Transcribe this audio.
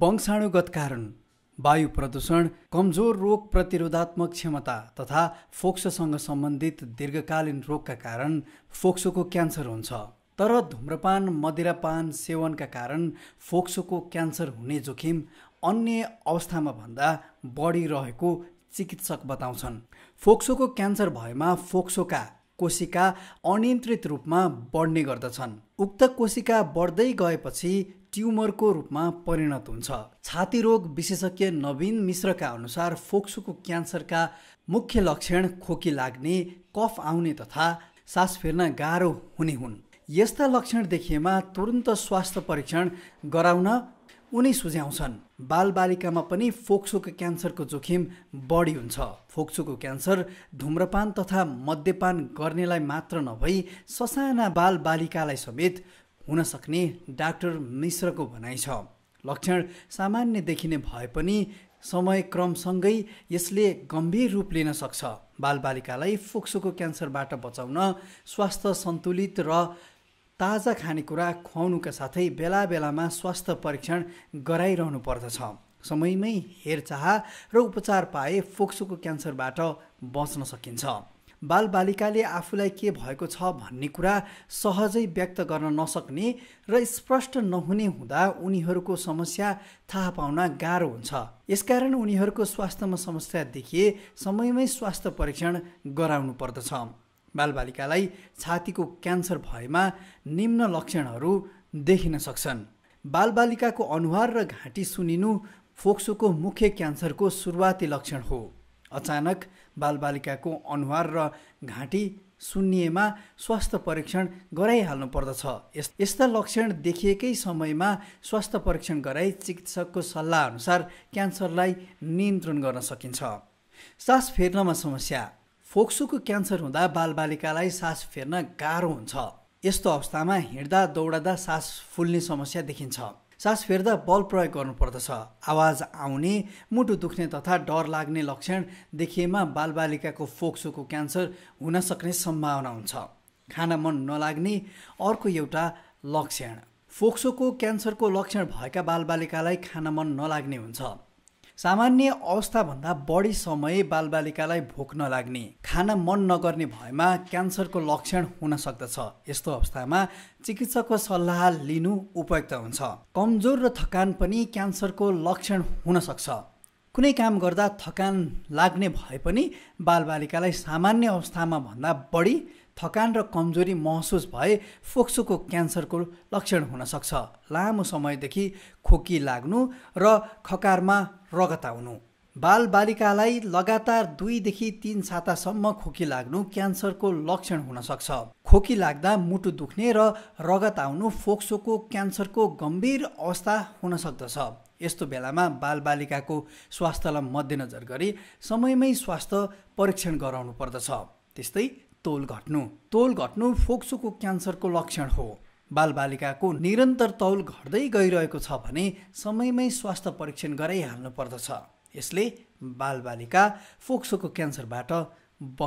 वंशाणुगत कारण वायु प्रदूषण कमजोर रोग प्रतिरोधात्मक क्षमता तथा फोक्सोसँग सम्बन्धित दीर्घकालीन रोगका कारण फोक्सोको क्यान्सर हुन्छ तर धुम्रपान मदिरापान सेवनका कारण फोक्सोको क्यान्सर हुने जोखिम अन्य अवस्थामा भन्दा बढी रहेको चिकित्सक बताउँछन् फोक्सोको क्यान्सर भएमा फोक्सोका कोशिका अनियन्त्रित रूपमा बढ्ने गर्दछन् उक्त कोशिका बढ्दै गएपछि ट्युमरको रूपमा परिणत हुन्छ छाती रोग विशेषज्ञ नवीन मिश्रका अनुसार फोक्सोको क्यान्सरका मुख्य लक्षण खोकी लाग्ने कफ आउने तथा सास फेर्न गाह्रो हुने हुन् यस्ता लक्षण देखिएमा तुरन्त स्वास्थ्य परीक्षण गराउन उनी सुझाउँछन् बालबालिकामा पनि फोक्सोको क्यान्सरको जोखिम बढी हुन्छ फोक्सोको क्यान्सर धुम्रपान तथा मद्यपान गर्नेलाई मात्र नभई ससाना बालबालिकालाई समेत हुन सक्ने डाक्टर मिश्रको भनाइ छ लक्षण सामान्य देखिने भए पनि समयक्रमसँगै यसले गम्भीर रूप लिन सक्छ बालबालिकालाई फोक्सोको क्यान्सरबाट बचाउन स्वास्थ्य सन्तुलित र ताजा खानेकुरा खुवाउनुका साथै बेला बेलामा स्वास्थ्य परीक्षण गराइरहनु पर्दछ समयमै हेरचाह र उपचार पाए फोक्सोको क्यान्सरबाट बच्न सकिन्छ बालबालिकाले आफूलाई के भएको छ भन्ने कुरा सहजै व्यक्त गर्न नसक्ने र स्पष्ट नहुने हुँदा उनीहरूको समस्या थाहा पाउन गाह्रो हुन्छ यसकारण उनीहरूको स्वास्थ्यमा समस्या देखिए समयमै स्वास्थ्य परीक्षण गराउनु पर्दछ बालबालिकालाई छातीको क्यान्सर भएमा निम्न लक्षणहरू देखिन सक्छन् बालबालिकाको अनुहार र घाँटी सुनिनु फोक्सोको मुख्य क्यान्सरको सुरुवाती लक्षण हो अचानक बालबालिकाको अनुहार र घाँटी सुन्निएमा स्वास्थ्य परीक्षण गराइहाल्नु पर्दछ यस यस्ता लक्षण देखिएकै समयमा स्वास्थ्य परीक्षण गराई चिकित्सकको सल्लाहअनुसार क्यान्सरलाई नियन्त्रण गर्न सकिन्छ सास फेर्नमा समस्या फोक्सोको क्यान्सर हुँदा बालबालिकालाई सास फेर्न गाह्रो हुन्छ यस्तो अवस्थामा हिँड्दा दौडदा सास फुल्ने समस्या देखिन्छ सास फेर्दा बल प्रयोग गर्नुपर्दछ आवाज आउने मुटु दुख्ने तथा डर लाग्ने लक्षण देखिएमा बालबालिकाको फोक्सोको क्यान्सर हुन सक्ने सम्भावना हुन्छ खान मन नलाग्ने अर्को एउटा लक्षण फोक्सोको क्यान्सरको लक्षण भएका बालबालिकालाई खान मन नलाग्ने हुन्छ सामान्य अवस्थाभन्दा बढी समय बालबालिकालाई भोक नलाग्ने खान मन नगर्ने भएमा क्यान्सरको लक्षण हुन सक्दछ यस्तो अवस्थामा चिकित्सकको सल्लाह लिनु उपयुक्त हुन्छ कमजोर र थकान पनि क्यान्सरको लक्षण हुन सक्छ कुनै काम गर्दा थकान लाग्ने भए पनि बालबालिकालाई सामान्य अवस्थामा भन्दा बढी थकान र कमजोरी महसुस भए फोक्सोको क्यान्सरको लक्षण हुनसक्छ लामो समयदेखि खोकी लाग्नु र खकारमा रगत आउनु बालबालिकालाई लगातार दुईदेखि तिन सातासम्म खोकी लाग्नु क्यान्सरको लक्षण हुनसक्छ खोकी लाग्दा मुटु दुख्ने र रगत आउनु फोक्सोको क्यान्सरको गम्भीर अवस्था हुन सक्दछ यस्तो बेलामा बालबालिकाको स्वास्थ्यलाई मध्यनजर गरी समयमै स्वास्थ्य परीक्षण गराउनु पर्दछ त्यस्तै तोल घट्नु तोल घट्नु फोक्सोको क्यान्सरको लक्षण हो बालबालिकाको निरन्तर तौल घट्दै गइरहेको छ भने समयमै स्वास्थ्य परीक्षण गराइहाल्नु पर्दछ यसले बालबालिका फोक्सोको क्यान्सरबाट बस्